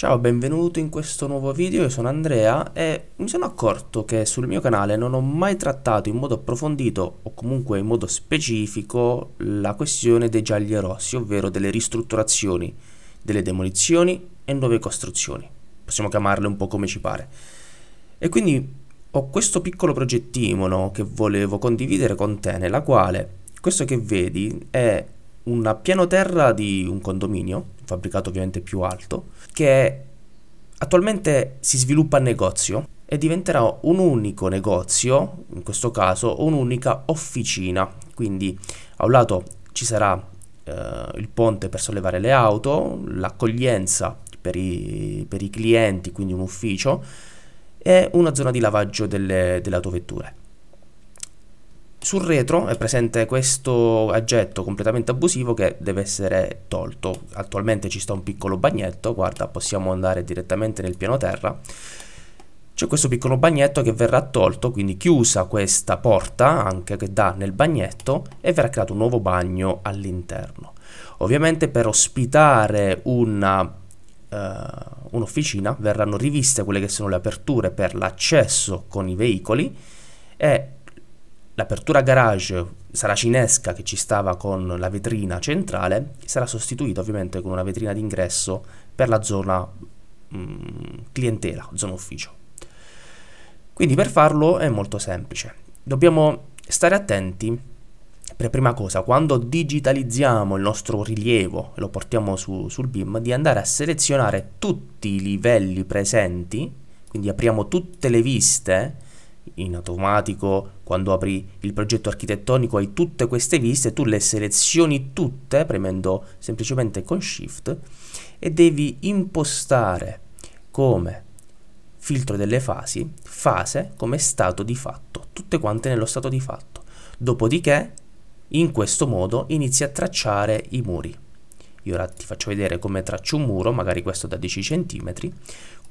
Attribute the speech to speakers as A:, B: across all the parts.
A: Ciao, benvenuto in questo nuovo video, io sono Andrea e mi sono accorto che sul mio canale non ho mai trattato in modo approfondito o comunque in modo specifico la questione dei gialli e rossi, ovvero delle ristrutturazioni, delle demolizioni e nuove costruzioni. Possiamo chiamarle un po' come ci pare. E quindi ho questo piccolo progettino no, che volevo condividere con te, nella quale questo che vedi è una pianoterra di un condominio fabbricato ovviamente più alto, che attualmente si sviluppa a negozio e diventerà un unico negozio, in questo caso un'unica officina. Quindi a un lato ci sarà eh, il ponte per sollevare le auto, l'accoglienza per i, per i clienti, quindi un ufficio, e una zona di lavaggio delle, delle autovetture. Sul retro è presente questo aggetto completamente abusivo che deve essere tolto. Attualmente ci sta un piccolo bagnetto, guarda, possiamo andare direttamente nel piano terra. C'è questo piccolo bagnetto che verrà tolto, quindi chiusa questa porta anche che dà nel bagnetto e verrà creato un nuovo bagno all'interno. Ovviamente per ospitare una Uh, un'officina, verranno riviste quelle che sono le aperture per l'accesso con i veicoli e L'apertura garage saracinesca che ci stava con la vetrina centrale sarà sostituita ovviamente con una vetrina d'ingresso per la zona mh, mm, clientela, zona ufficio. Quindi per farlo è molto semplice. Dobbiamo stare attenti per prima cosa, quando digitalizziamo il nostro rilievo e lo portiamo su, sul BIM, di andare a selezionare tutti i livelli presenti, quindi apriamo tutte le viste in automatico quando apri il progetto architettonico hai tutte queste viste, tu le selezioni tutte premendo semplicemente con Shift e devi impostare come filtro delle fasi, fase come stato di fatto, tutte quante nello stato di fatto. Dopodiché in questo modo inizi a tracciare i muri. Io ora ti faccio vedere come traccio un muro, magari questo da 10 cm,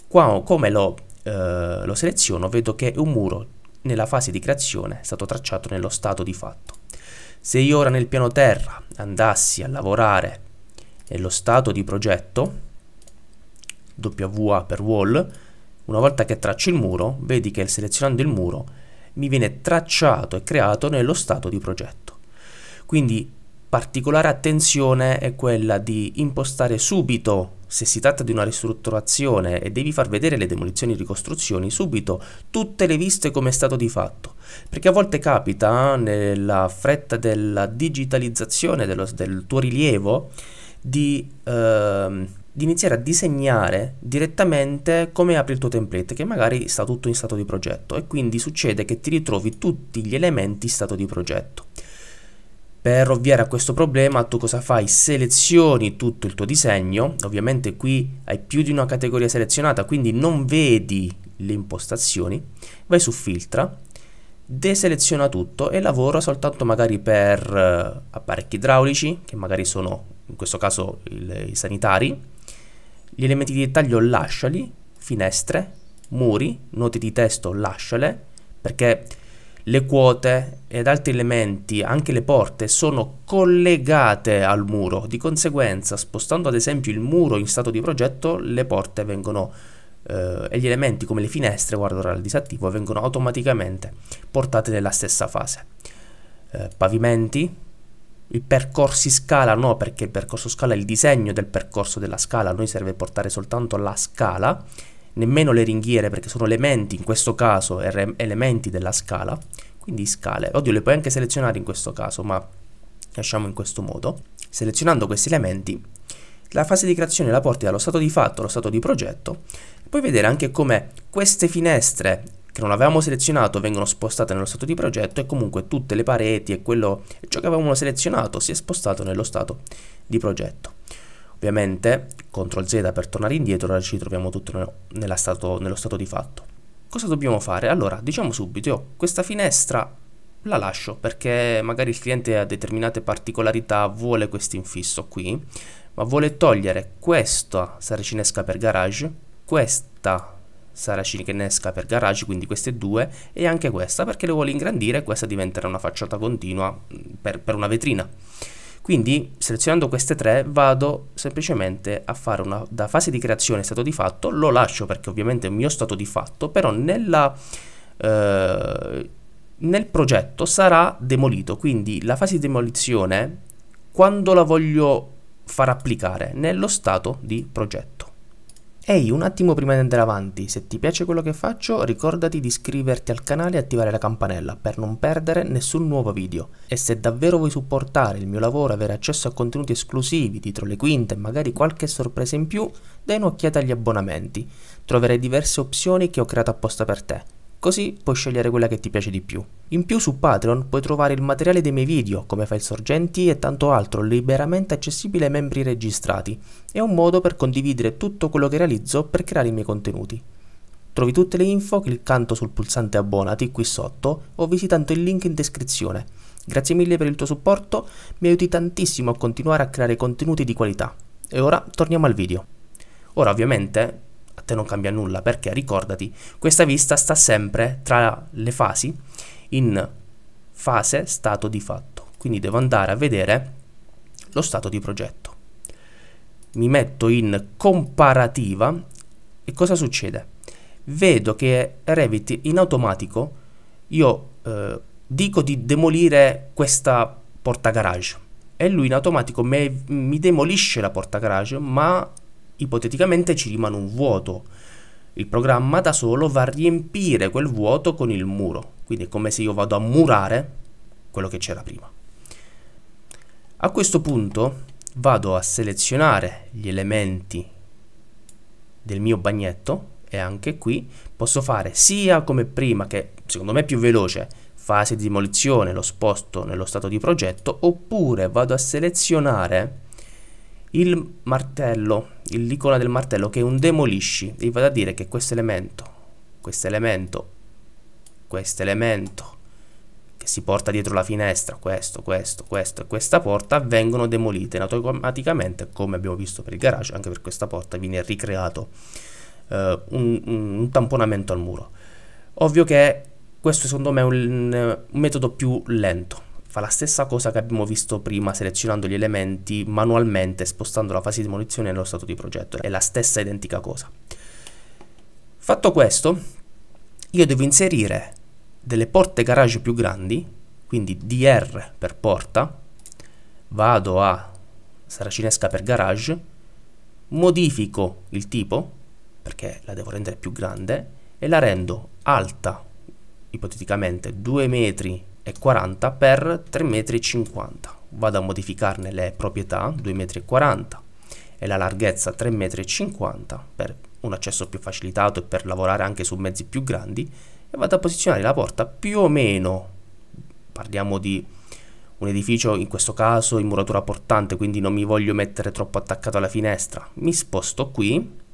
A: qua, come lo eh, lo seleziono vedo che un muro nella fase di creazione è stato tracciato nello stato di fatto. Se io ora nel piano terra andassi a lavorare nello stato di progetto, WA per wall, una volta che traccio il muro, vedi che selezionando il muro mi viene tracciato e creato nello stato di progetto. Quindi particolare attenzione è quella di impostare subito se si tratta di una ristrutturazione e devi far vedere le demolizioni e ricostruzioni, subito tutte le viste come stato di fatto. Perché a volte capita, nella fretta della digitalizzazione dello, del tuo rilievo, di, eh, di, iniziare a disegnare direttamente come apri il tuo template, che magari sta tutto in stato di progetto. E quindi succede che ti ritrovi tutti gli elementi in stato di progetto. Per ovviare a questo problema tu cosa fai? Selezioni tutto il tuo disegno, ovviamente qui hai più di una categoria selezionata quindi non vedi le impostazioni, vai su filtra, deseleziona tutto e lavora soltanto magari per eh, apparecchi idraulici che magari sono in questo caso i sanitari, gli elementi di dettaglio lasciali, finestre, muri, note di testo lasciale perché le quote ed altri elementi, anche le porte, sono collegate al muro. Di conseguenza, spostando ad esempio il muro in stato di progetto, le porte vengono eh, e gli elementi come le finestre, guarda ora il disattivo, vengono automaticamente portate nella stessa fase. Eh, pavimenti, i percorsi scala no, perché il percorso scala è il disegno del percorso della scala, a noi serve portare soltanto la scala nemmeno le ringhiere perché sono elementi, in questo caso elementi della scala, quindi scale, oddio le puoi anche selezionare in questo caso ma lasciamo in questo modo, selezionando questi elementi la fase di creazione la porti dallo stato di fatto allo stato di progetto e puoi vedere anche come queste finestre che non avevamo selezionato vengono spostate nello stato di progetto e comunque tutte le pareti e quello, ciò che avevamo selezionato si è spostato nello stato di progetto. Ovviamente, CTRL Z per tornare indietro, ci troviamo tutto stato, nello stato di fatto. Cosa dobbiamo fare? Allora, diciamo subito, io oh, questa finestra la lascio perché magari il cliente ha determinate particolarità, vuole questo infisso qui, ma vuole togliere questa saracinesca per garage, questa saracinesca per garage, quindi queste due, e anche questa perché le vuole ingrandire questa diventerà una facciata continua mm, per, per una vetrina. Quindi selezionando queste tre vado semplicemente a fare una da fase di creazione stato di fatto, lo lascio perché ovviamente è un mio stato di fatto, però nella, eh, nel progetto sarà demolito, quindi la fase di demolizione quando la voglio far applicare nello stato di progetto. Ehi, un attimo prima di andare avanti, se ti piace quello che faccio ricordati di iscriverti al canale e attivare la campanella per non perdere nessun nuovo video. E se davvero vuoi supportare il mio lavoro e avere accesso a contenuti esclusivi dietro le quinte e magari qualche sorpresa in più, dai un'occhiata agli abbonamenti. Troverai diverse opzioni che ho creato apposta per te. Così puoi scegliere quella che ti piace di più. In più su Patreon puoi trovare il materiale dei miei video, come file sorgenti e tanto altro liberamente accessibile ai membri registrati. È un modo per condividere tutto quello che realizzo per creare i miei contenuti. Trovi tutte le info cliccando sul pulsante abbonati qui sotto o visitando il link in descrizione. Grazie mille per il tuo supporto, mi aiuti tantissimo a continuare a creare contenuti di qualità. E ora torniamo al video. Ora ovviamente notte non cambia nulla perché ricordati, questa vista sta sempre tra le fasi in fase stato di fatto. Quindi devo andare a vedere lo stato di progetto. Mi metto in comparativa e cosa succede? Vedo che Revit in automatico io eh, dico di demolire questa porta garage e lui in automatico me, mi demolisce la porta garage ma ipoteticamente ci rimane un vuoto. Il programma da solo va a riempire quel vuoto con il muro, quindi è come se io vado a murare quello che c'era prima. A questo punto vado a selezionare gli elementi del mio bagnetto e anche qui posso fare sia come prima che secondo me è più veloce fase di demolizione lo sposto nello stato di progetto oppure vado a selezionare il martello, l'icona del martello che è un demolisci, vi vado a dire che questo elemento, questo elemento, questo elemento che si porta dietro la finestra, questo, questo, questo e questa porta vengono demolite automaticamente come abbiamo visto per il garage, anche per questa porta viene ricreato eh, un, un tamponamento al muro. Ovvio che questo secondo me è un, un metodo più lento fa la stessa cosa che abbiamo visto prima selezionando gli elementi manualmente spostando la fase di demolizione nello stato di progetto, è la stessa identica cosa. Fatto questo, io devo inserire delle porte garage più grandi, quindi DR per porta, vado a saracinesca per garage, modifico il tipo, perché la devo rendere più grande, e la rendo alta, ipoteticamente, 2 metri 2,40 per 3,50 m. Vado a modificarne le proprietà 2,40 m e la larghezza 3,50 m per un accesso più facilitato e per lavorare anche su mezzi più grandi e vado a posizionare la porta più o meno, parliamo di un edificio in questo caso in muratura portante quindi non mi voglio mettere troppo attaccato alla finestra, mi sposto qui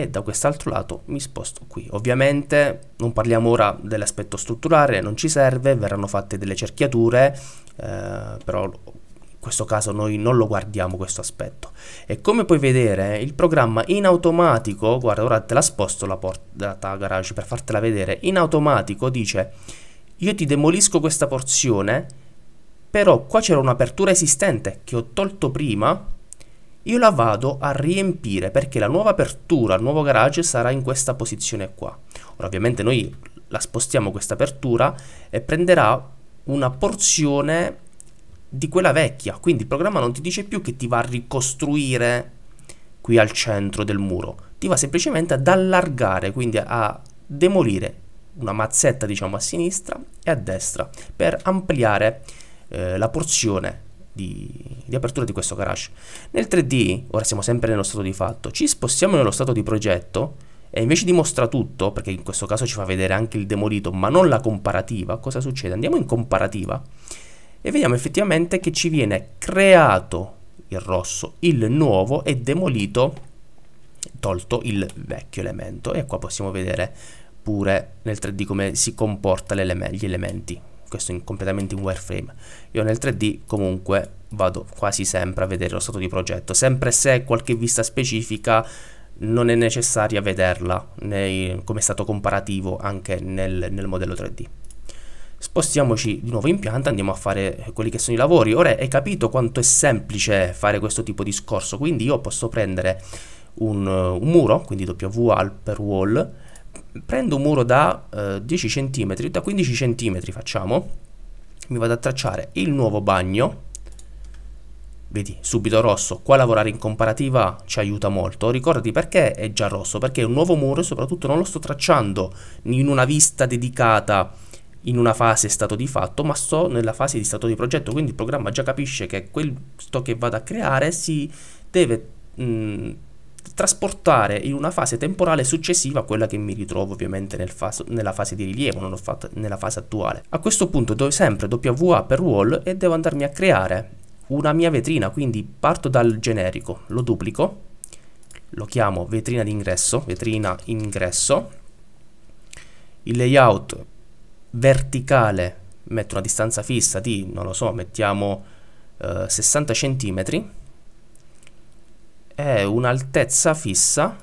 A: e da quest'altro lato mi sposto qui. Ovviamente non parliamo ora dell'aspetto strutturale, non ci serve, verranno fatte delle cerchiature, eh, però in questo caso noi non lo guardiamo questo aspetto. E come puoi vedere il programma in automatico, guarda ora te la sposto la portata garage per fartela vedere, in automatico dice io ti demolisco questa porzione, però qua c'era un'apertura esistente che ho tolto prima io la vado a riempire perché la nuova apertura, il nuovo garage sarà in questa posizione qua. Ora ovviamente noi la spostiamo questa apertura e prenderà una porzione di quella vecchia, quindi il programma non ti dice più che ti va a ricostruire qui al centro del muro, ti va semplicemente ad allargare, quindi a demolire una mazzetta diciamo a sinistra e a destra per ampliare eh, la porzione di, di apertura di questo garage. Nel 3D, ora siamo sempre nello stato di fatto, ci spostiamo nello stato di progetto e invece di mostra tutto, perché in questo caso ci fa vedere anche il demolito, ma non la comparativa, cosa succede? Andiamo in comparativa e vediamo effettivamente che ci viene creato il rosso, il nuovo e demolito, tolto il vecchio elemento. E qua possiamo vedere pure nel 3D come si comporta gli elementi questo è completamente in wireframe io nel 3D comunque vado quasi sempre a vedere lo stato di progetto sempre se qualche vista specifica non è necessaria vederla nei, come stato comparativo anche nel, nel modello 3D spostiamoci di nuovo in pianta andiamo a fare quelli che sono i lavori ora hai capito quanto è semplice fare questo tipo di scorso quindi io posso prendere un, un muro quindi WA per wall prendo un muro da eh, 10 cm, da 15 cm facciamo, mi vado a tracciare il nuovo bagno, vedi subito rosso, qua lavorare in comparativa ci aiuta molto, ricordati perché è già rosso, perché è un nuovo muro e soprattutto non lo sto tracciando in una vista dedicata in una fase stato di fatto, ma sto nella fase di stato di progetto, quindi il programma già capisce che quel che vado a creare si deve mh, mm, trasportare in una fase temporale successiva a quella che mi ritrovo ovviamente nel faso, nella fase di rilievo, non l'ho fatta nella fase attuale. A questo punto do sempre WA per wall e devo andarmi a creare una mia vetrina, quindi parto dal generico, lo duplico, lo chiamo vetrina d'ingresso, vetrina ingresso, il layout verticale metto una distanza fissa di, non lo so, mettiamo eh, 60 cm, è un'altezza fissa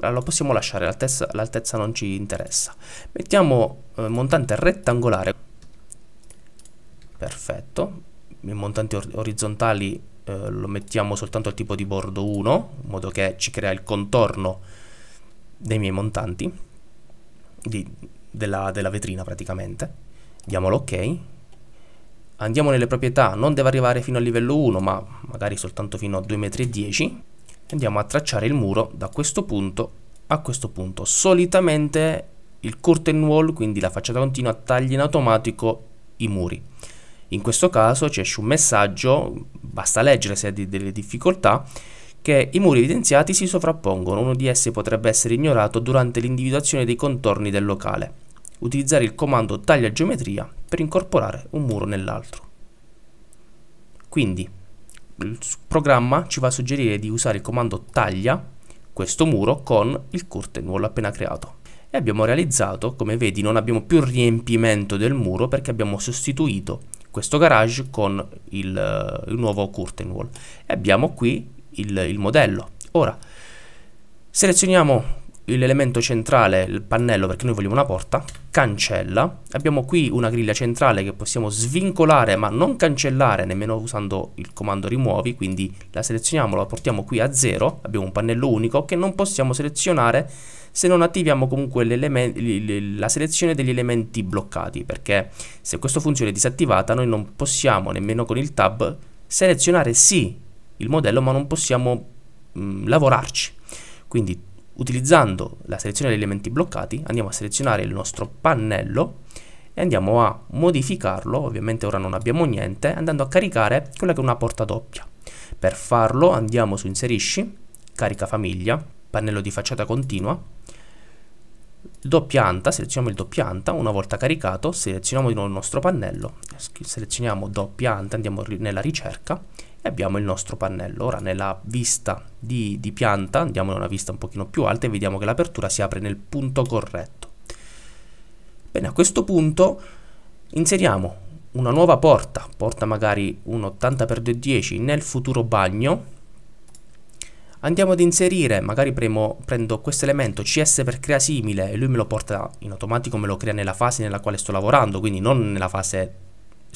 A: la possiamo lasciare, l'altezza, non ci interessa. Mettiamo eh, montante rettangolare, perfetto, i montanti or orizzontali eh, lo mettiamo soltanto al tipo di bordo 1, in modo che ci crea il contorno dei miei montanti, di, della, della vetrina praticamente. diamo ok, andiamo nelle proprietà, non deve arrivare fino al livello 1 ma magari soltanto fino a 2,10 m andiamo a tracciare il muro da questo punto a questo punto solitamente il curtain wall quindi la facciata continua taglia in automatico i muri in questo caso ci esce un messaggio basta leggere se hai delle difficoltà che i muri evidenziati si sovrappongono uno di essi potrebbe essere ignorato durante l'individuazione dei contorni del locale utilizzare il comando taglia geometria per incorporare un muro nell'altro. Quindi il programma ci va a suggerire di usare il comando taglia questo muro con il curtain wall appena creato. E abbiamo realizzato, come vedi, non abbiamo più riempimento del muro perché abbiamo sostituito questo garage con il, eh, il nuovo curtain wall. E abbiamo qui il, il modello. Ora, selezioniamo l'elemento centrale, il pannello, perché noi vogliamo una porta, cancella. Abbiamo qui una griglia centrale che possiamo svincolare ma non cancellare nemmeno usando il comando rimuovi, quindi la selezioniamo, la portiamo qui a 0, abbiamo un pannello unico che non possiamo selezionare se non attiviamo comunque la selezione degli elementi bloccati, perché se questa funzione è disattivata noi non possiamo nemmeno con il tab selezionare sì il modello ma non possiamo mh, lavorarci. Quindi Utilizzando la selezione degli elementi bloccati andiamo a selezionare il nostro pannello e andiamo a modificarlo, ovviamente ora non abbiamo niente, andando a caricare quella che è una porta doppia. Per farlo andiamo su inserisci, carica famiglia, pannello di facciata continua, doppia anta, selezioniamo il doppia anta, una volta caricato selezioniamo di nuovo il nostro pannello, selezioniamo doppia anta, andiamo nella ricerca e abbiamo il nostro pannello. Ora nella vista di, di pianta, andiamo in una vista un pochino più alta e vediamo che l'apertura si apre nel punto corretto. Bene, a questo punto inseriamo una nuova porta, porta magari un 80x210 nel futuro bagno, andiamo ad inserire, magari premo, prendo questo elemento CS per crea simile e lui me lo porta in automatico, me lo crea nella fase nella quale sto lavorando, quindi non nella fase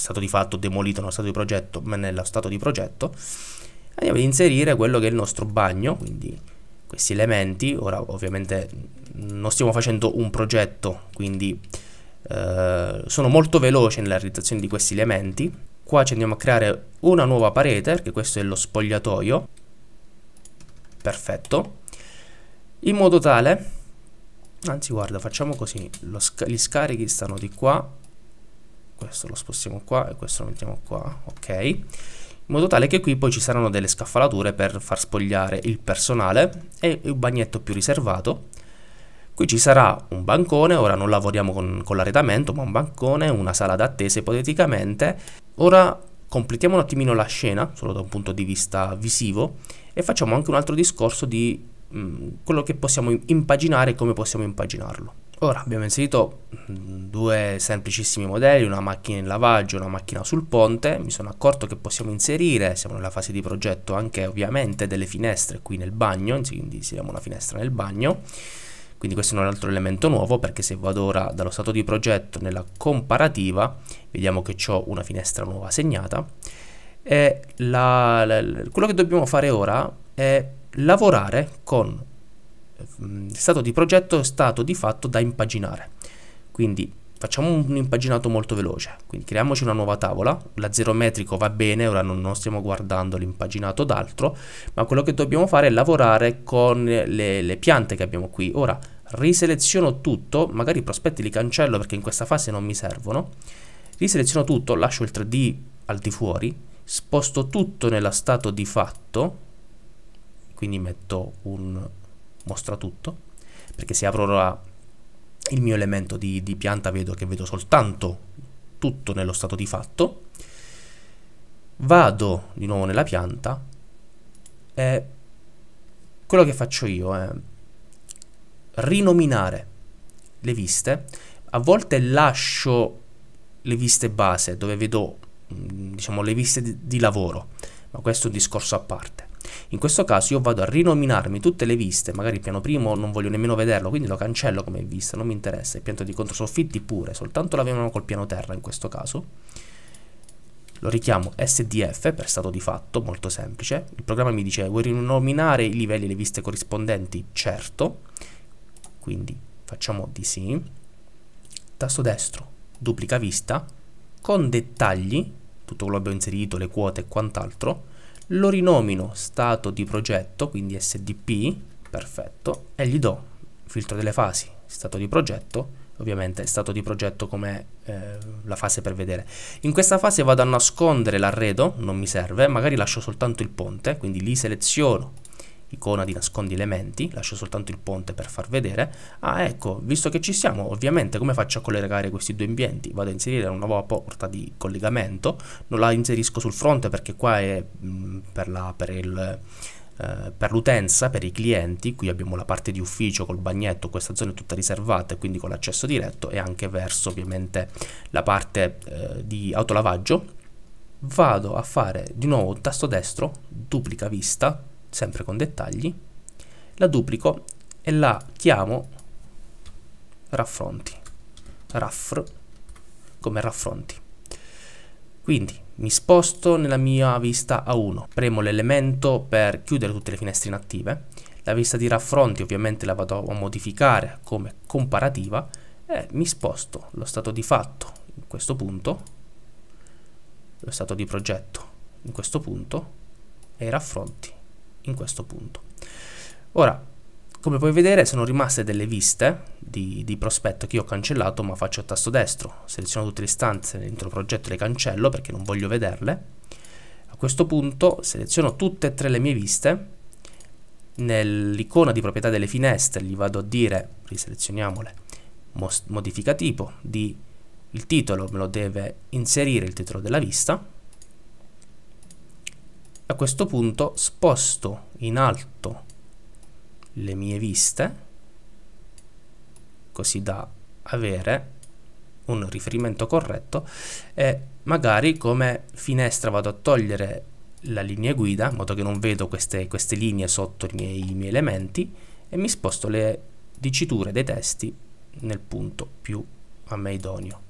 A: stato di fatto demolito nello stato di progetto, ma nello stato di progetto, andiamo ad inserire quello che è il nostro bagno, quindi questi elementi, ora ovviamente non stiamo facendo un progetto, quindi eh, sono molto veloce nella realizzazione di questi elementi, qua ci andiamo a creare una nuova parete, perché questo è lo spogliatoio, perfetto, in modo tale, anzi guarda facciamo così, sc gli scarichi stanno di qua, questo lo spostiamo qua e questo lo mettiamo qua ok in modo tale che qui poi ci saranno delle scaffalature per far spogliare il personale e un bagnetto più riservato qui ci sarà un bancone ora non lavoriamo con, con l'arredamento ma un bancone una sala d'attesa ipoteticamente ora completiamo un attimino la scena solo da un punto di vista visivo e facciamo anche un altro discorso di mh, mm, quello che possiamo impaginare e come possiamo impaginarlo Ora abbiamo inserito mm, due semplicissimi modelli, una macchina in lavaggio e una macchina sul ponte, mi sono accorto che possiamo inserire, siamo nella fase di progetto anche ovviamente delle finestre qui nel bagno, quindi inseriamo una finestra nel bagno, quindi questo è un altro elemento nuovo perché se vado ora dallo stato di progetto nella comparativa vediamo che ho una finestra nuova segnata. e la, la, quello che dobbiamo fare ora è lavorare con stato di progetto è stato di fatto da impaginare. Quindi facciamo un impaginato molto veloce, quindi creiamoci una nuova tavola, la zerometrico va bene, ora non, non stiamo guardando l'impaginato d'altro, ma quello che dobbiamo fare è lavorare con le, le, piante che abbiamo qui. Ora riseleziono tutto, magari i prospetti li cancello perché in questa fase non mi servono, riseleziono tutto, lascio il 3D al di fuori, sposto tutto nella stato di fatto, quindi metto un mostra tutto, perché se apro ora il mio elemento di, di pianta vedo che vedo soltanto tutto nello stato di fatto, vado di nuovo nella pianta e quello che faccio io è rinominare le viste, a volte lascio le viste base dove vedo mm, diciamo le viste di, di lavoro, ma questo è un discorso a parte. In questo caso io vado a rinominarmi tutte le viste, magari il piano primo non voglio nemmeno vederlo, quindi lo cancello come vista, non mi interessa, il pianto di controsoffitti pure, soltanto l'avevamo col piano terra in questo caso. Lo richiamo SDF per stato di fatto, molto semplice. Il programma mi dice vuoi rinominare i livelli e le viste corrispondenti? Certo, quindi facciamo di sì. Tasto destro, duplica vista, con dettagli, tutto quello che abbiamo inserito, le quote e quant'altro, lo rinomino stato di progetto, quindi SDP, perfetto, e gli do filtro delle fasi, stato di progetto, ovviamente stato di progetto come eh, la fase per vedere. In questa fase vado a nascondere l'arredo, non mi serve, magari lascio soltanto il ponte, quindi li seleziono icona di nascondi elementi, lascio soltanto il ponte per far vedere. Ah ecco, visto che ci siamo, ovviamente come faccio a collegare questi due ambienti? Vado a inserire una nuova porta di collegamento, non la inserisco sul fronte perché qua è mm, per, la, per il eh, per l'utenza, per i clienti, qui abbiamo la parte di ufficio col bagnetto, questa zona è tutta riservata e quindi con l'accesso diretto e anche verso ovviamente la parte eh, di autolavaggio, vado a fare di nuovo tasto destro, duplica vista, sempre con dettagli, la duplico e la chiamo raffronti, raffr come raffronti. Quindi mi sposto nella mia vista A1, premo l'elemento per chiudere tutte le finestre inattive, la vista di raffronti ovviamente la vado a modificare come comparativa e mi sposto lo stato di fatto in questo punto, lo stato di progetto in questo punto e i raffronti in questo punto. Ora, come puoi vedere sono rimaste delle viste di, di, prospetto che io ho cancellato ma faccio il tasto destro, seleziono tutte le istanze dentro il progetto e le cancello perché non voglio vederle. A questo punto seleziono tutte e tre le mie viste, nell'icona di proprietà delle finestre gli vado a dire, riselezioniamole, modifica tipo, di il titolo me lo deve inserire il titolo della vista, a questo punto sposto in alto le mie viste così da avere un riferimento corretto e magari come finestra vado a togliere la linea guida in modo che non vedo queste, queste linee sotto i miei, i miei elementi e mi sposto le diciture dei testi nel punto più a me idoneo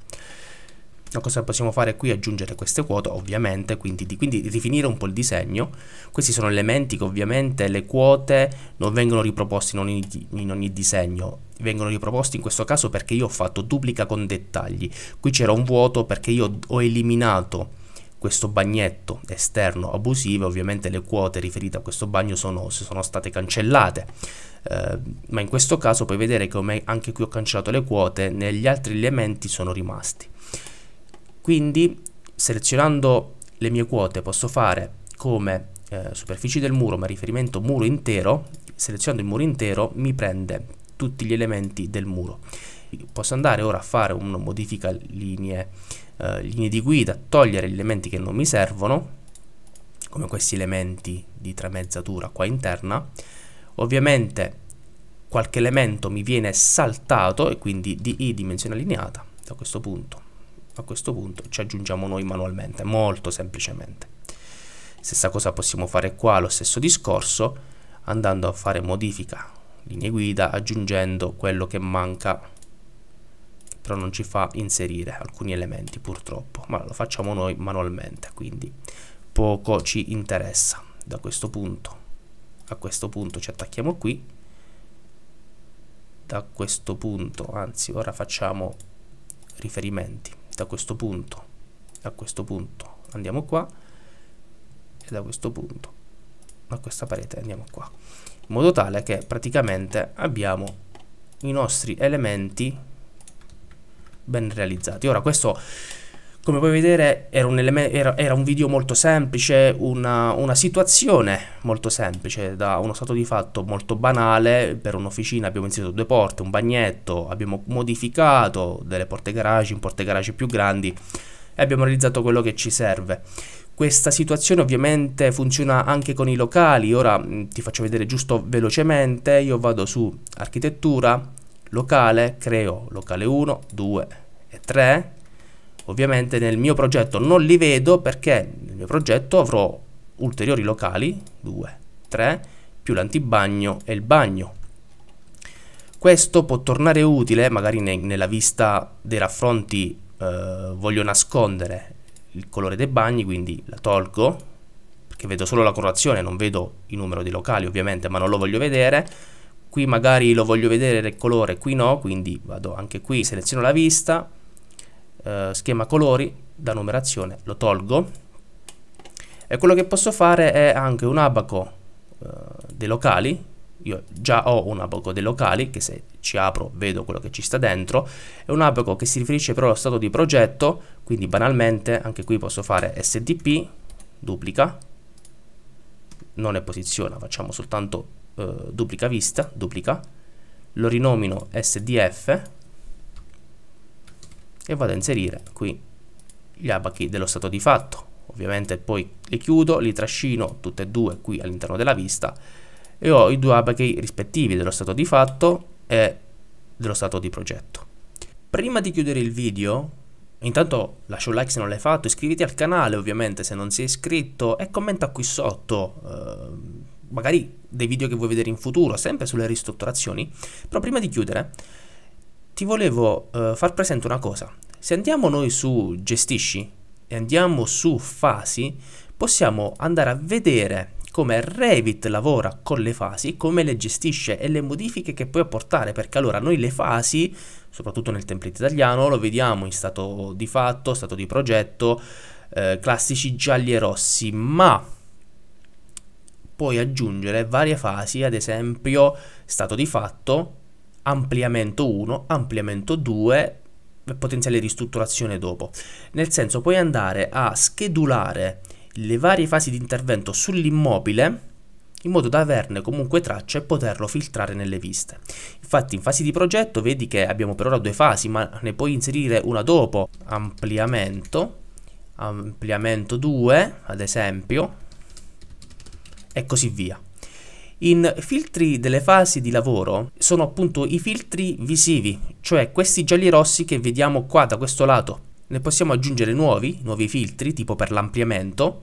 A: No, cosa possiamo fare qui? Aggiungere queste quote ovviamente, quindi, di, quindi rifinire un po' il disegno. Questi sono elementi che ovviamente le quote non vengono riproposte in ogni, in ogni disegno, vengono riproposti in questo caso perché io ho fatto duplica con dettagli. Qui c'era un vuoto perché io ho eliminato questo bagnetto esterno abusivo, ovviamente le quote riferite a questo bagno sono, sono state cancellate, eh, ma in questo caso puoi vedere che anche qui ho cancellato le quote, negli altri elementi sono rimasti. Quindi selezionando le mie quote posso fare come eh, superfici del muro ma riferimento muro intero, selezionando il muro intero mi prende tutti gli elementi del muro. Posso andare ora a fare un modifica linee, eh, linee di guida, togliere gli elementi che non mi servono, come questi elementi di tramezzatura qua interna. Ovviamente qualche elemento mi viene saltato e quindi di I dimensione allineata a questo punto a questo punto ci aggiungiamo noi manualmente, molto semplicemente. Stessa cosa possiamo fare qua, lo stesso discorso, andando a fare modifica linee guida, aggiungendo quello che manca, però non ci fa inserire alcuni elementi purtroppo, ma lo facciamo noi manualmente, quindi poco ci interessa da questo punto a questo punto ci attacchiamo qui da questo punto anzi ora facciamo riferimenti vista a questo punto a questo punto andiamo qua e da questo punto a questa parete andiamo qua in modo tale che praticamente abbiamo i nostri elementi ben realizzati ora questo come puoi vedere era un, era, era un video molto semplice, una, una, situazione molto semplice, da uno stato di fatto molto banale, per un'officina abbiamo inserito due porte, un bagnetto, abbiamo modificato delle porte garage in porte garage più grandi e abbiamo realizzato quello che ci serve. Questa situazione ovviamente funziona anche con i locali, ora mm, ti faccio vedere giusto velocemente, io vado su architettura, locale, creo locale 1, 2 e 3 Ovviamente nel mio progetto non li vedo perché nel mio progetto avrò ulteriori locali, 2, 3, più l'antibagno e il bagno. Questo può tornare utile, magari ne nella vista dei raffronti eh, voglio nascondere il colore dei bagni, quindi la tolgo, perché vedo solo la colorazione, non vedo il numero dei locali ovviamente, ma non lo voglio vedere. Qui magari lo voglio vedere del colore, qui no, quindi vado anche qui, seleziono la vista, eh, schema colori da numerazione lo tolgo e quello che posso fare è anche un abaco eh, dei locali io già ho un abaco dei locali che se ci apro vedo quello che ci sta dentro è un abaco che si riferisce però allo stato di progetto quindi banalmente anche qui posso fare sdp duplica non è posiziona facciamo soltanto eh, duplica vista duplica lo rinomino sdf e vado a inserire qui gli abacchi dello stato di fatto ovviamente poi li chiudo, li trascino tutte e due qui all'interno della vista e ho i due abacchi rispettivi dello stato di fatto e dello stato di progetto prima di chiudere il video Intanto lascia un like se non l'hai fatto, iscriviti al canale ovviamente se non sei iscritto e commenta qui sotto eh, magari dei video che vuoi vedere in futuro, sempre sulle ristrutturazioni. Però prima di chiudere ti volevo uh, far presente una cosa. Se andiamo noi su gestisci e andiamo su fasi, possiamo andare a vedere come Revit lavora con le fasi, come le gestisce e le modifiche che puoi apportare, perché allora noi le fasi, soprattutto nel template italiano, lo vediamo in stato di fatto, stato di progetto, eh, classici gialli e rossi, ma puoi aggiungere varie fasi, ad esempio stato di fatto, ampliamento 1, ampliamento 2, potenziale ristrutturazione dopo. Nel senso puoi andare a schedulare le varie fasi di intervento sull'immobile in modo da averne comunque traccia e poterlo filtrare nelle viste. Infatti in fasi di progetto vedi che abbiamo per ora due fasi, ma ne puoi inserire una dopo, ampliamento, ampliamento 2 ad esempio, e così via. In filtri delle fasi di lavoro sono appunto i filtri visivi, cioè questi gialli rossi che vediamo qua da questo lato. Ne possiamo aggiungere nuovi, nuovi filtri, tipo per l'ampliamento.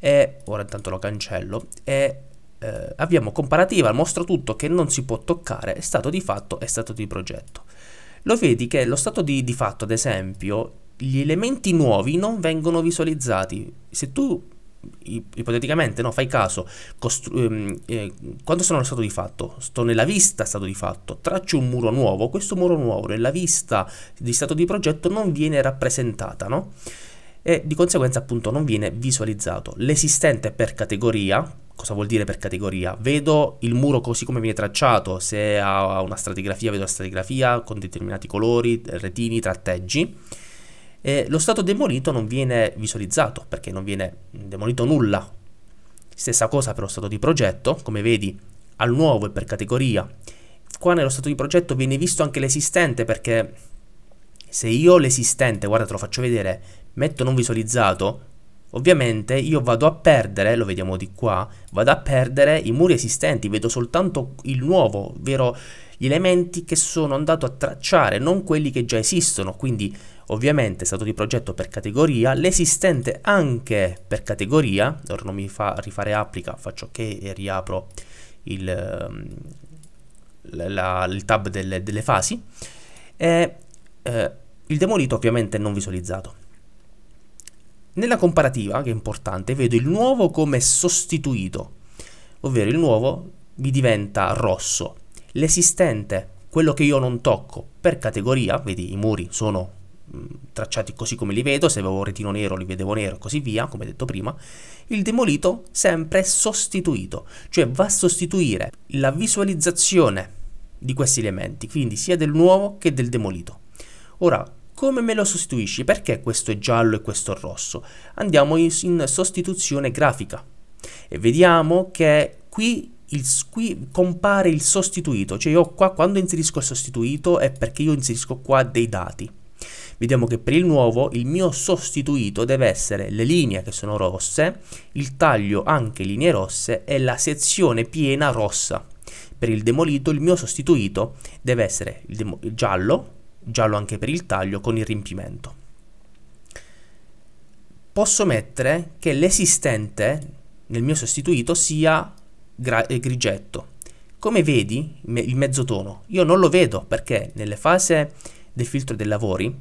A: E ora intanto lo cancello. E eh, abbiamo comparativa, mostro tutto che non si può toccare, stato di fatto e stato di progetto. Lo vedi che lo stato di, di fatto, ad esempio, gli elementi nuovi non vengono visualizzati. Se tu ipoteticamente, no, fai caso, ehm, eh, quando sono allo stato di fatto, sto nella vista stato di fatto, traccio un muro nuovo, questo muro nuovo nella vista di stato di progetto non viene rappresentata, no? E di conseguenza appunto non viene visualizzato. L'esistente per categoria, cosa vuol dire per categoria? Vedo il muro così come viene tracciato, se ha una stratigrafia vedo la stratigrafia con determinati colori, retini, tratteggi eh, lo stato demolito non viene visualizzato perché non viene demolito nulla. Stessa cosa per lo stato di progetto, come vedi al nuovo e per categoria. Qua nello stato di progetto viene visto anche l'esistente perché se io l'esistente, guarda te lo faccio vedere, metto non visualizzato, ovviamente io vado a perdere, lo vediamo di qua, vado a perdere i muri esistenti, vedo soltanto il nuovo, ovvero gli elementi che sono andato a tracciare, non quelli che già esistono, quindi Ovviamente stato di progetto per categoria, l'esistente anche per categoria, ora non mi fa rifare applica, faccio che e riapro il, ehm, la, il tab delle, delle fasi, e eh, il demolito ovviamente non visualizzato. Nella comparativa, che è importante, vedo il nuovo come sostituito, ovvero il nuovo mi diventa rosso, l'esistente, quello che io non tocco per categoria, vedi i muri sono tracciati così come li vedo, se avevo retino nero li vedevo nero e così via, come detto prima, il demolito sempre è sostituito, cioè va a sostituire la visualizzazione di questi elementi, quindi sia del nuovo che del demolito. Ora, come me lo sostituisci? Perché questo è giallo e questo è rosso? Andiamo in, sostituzione grafica e vediamo che qui il, qui compare il sostituito, cioè io qua quando inserisco il sostituito è perché io inserisco qua dei dati vediamo che per il nuovo il mio sostituito deve essere le linee che sono rosse, il taglio anche linee rosse e la sezione piena rossa. Per il demolito il mio sostituito deve essere il giallo, giallo anche per il taglio con il riempimento. Posso mettere che l'esistente nel mio sostituito sia eh, grigetto. Come vedi me il mezzotono? Io non lo vedo perché nelle fasi del filtro dei lavori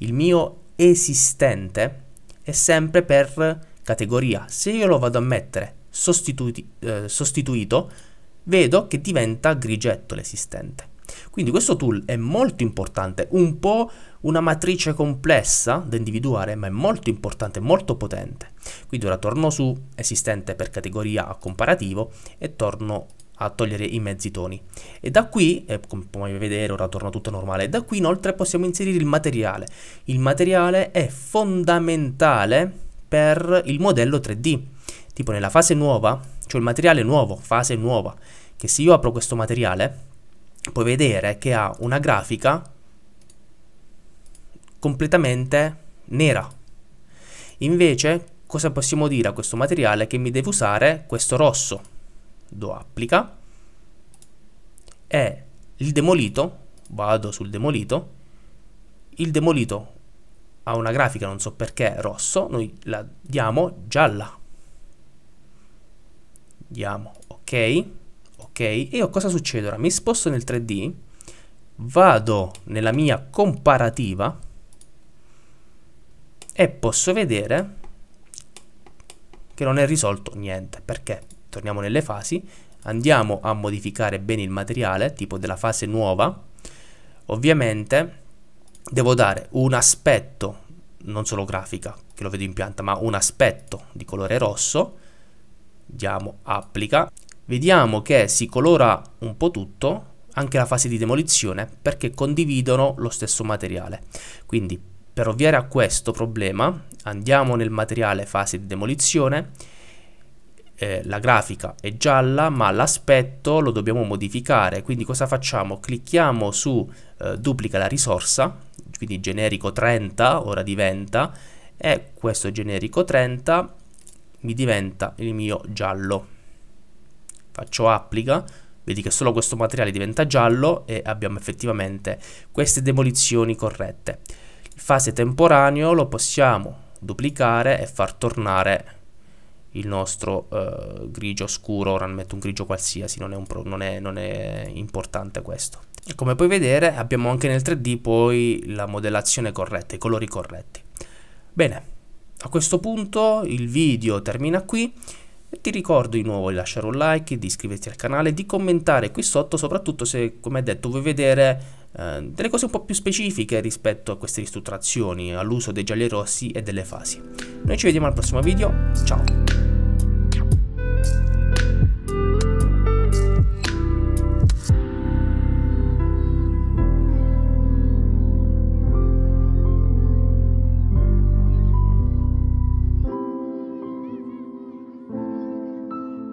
A: il mio esistente è sempre per categoria. Se io lo vado a mettere eh, sostituito, vedo che diventa grigetto l'esistente. Quindi questo tool è molto importante, un po' una matrice complessa da individuare, ma è molto importante, molto potente. Quindi ora torno su esistente per categoria a comparativo e torno a togliere i mezzi toni. E da qui, eh, come puoi vedere, ora torna tutto normale, da qui inoltre possiamo inserire il materiale. Il materiale è fondamentale per il modello 3D. Tipo nella fase nuova, cioè il materiale nuovo, fase nuova, che se io apro questo materiale, puoi vedere che ha una grafica completamente nera. Invece, cosa possiamo dire a questo materiale? Che mi deve usare questo rosso, do applica e il demolito, vado sul demolito, il demolito ha una grafica, non so perché, rosso, noi la diamo gialla. Diamo ok, ok, e io cosa succede ora? Mi sposto nel 3D, vado nella mia comparativa e posso vedere che non è risolto niente, perché? torniamo nelle fasi, andiamo a modificare bene il materiale, tipo della fase nuova, ovviamente devo dare un aspetto, non solo grafica, che lo vedo in pianta, ma un aspetto di colore rosso, diamo applica, vediamo che si colora un po' tutto, anche la fase di demolizione, perché condividono lo stesso materiale. Quindi per ovviare a questo problema andiamo nel materiale fase di demolizione, eh, la grafica è gialla ma l'aspetto lo dobbiamo modificare quindi cosa facciamo clicchiamo su eh, duplica la risorsa quindi generico 30 ora diventa e questo generico 30 mi diventa il mio giallo faccio applica vedi che solo questo materiale diventa giallo e abbiamo effettivamente queste demolizioni corrette il fase temporaneo lo possiamo duplicare e far tornare il nostro eh, grigio scuro, ora metto un grigio qualsiasi, non è, pro, non, è, non è, importante questo. E come puoi vedere abbiamo anche nel 3D poi la modellazione corretta, i colori corretti. Bene, a questo punto il video termina qui. Ti ricordo di nuovo di lasciare un like, di iscriverti al canale, di commentare qui sotto, soprattutto se, come detto, vuoi vedere Ehm, delle cose un po' più specifiche rispetto a queste ristrutturazioni, all'uso dei gialli rossi e delle fasi. Noi ci vediamo al prossimo video, ciao!